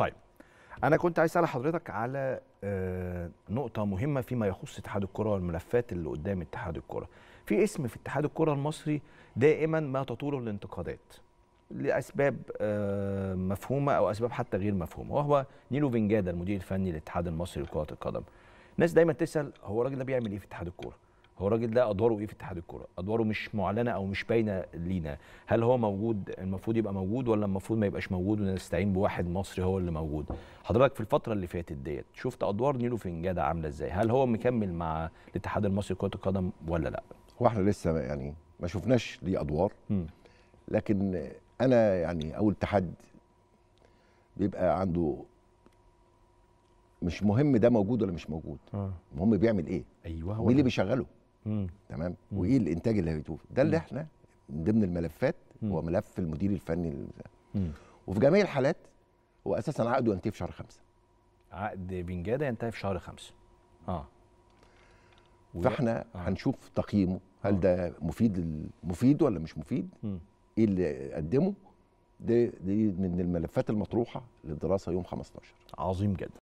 طيب انا كنت عايز اسال حضرتك على آه، نقطه مهمه فيما يخص اتحاد الكره والملفات اللي قدام اتحاد الكره في اسم في اتحاد الكره المصري دائما ما تطوله الانتقادات لاسباب آه، مفهومه او اسباب حتى غير مفهومه وهو نيلو فينجادا المدير الفني للاتحاد المصري لكره القدم الناس دايما تسال هو الراجل ده بيعمل ايه في اتحاد الكوره هو الراجل ده ادواره ايه في اتحاد الكره؟ ادواره مش معلنه او مش باينه لينا هل هو موجود المفروض يبقى موجود ولا المفروض ما يبقاش موجود ونستعين بواحد مصري هو اللي موجود حضرتك في الفتره اللي فاتت ديت شفت ادوار نيلو فنجاده عامله ازاي هل هو مكمل مع الاتحاد المصري لكره القدم ولا لا هو احنا لسه يعني ما شفناش ليه ادوار لكن انا يعني اول اتحاد بيبقى عنده مش مهم ده موجود ولا مش موجود آه. المهم بيعمل ايه ايوه مين اللي بيشغله مم. تمام مم. وايه الانتاج اللي هيتوفر ده اللي احنا من ضمن الملفات هو ملف المدير الفني وفي جميع الحالات هو اساسا عقده ينتهي في شهر خمسة عقد بنجاده ينتهي في شهر خمسة اه فاحنا آه. هنشوف تقييمه هل آه. ده مفيد مفيد ولا مش مفيد مم. ايه اللي قدمه دي, دي من الملفات المطروحه للدراسه يوم 15 عظيم جدا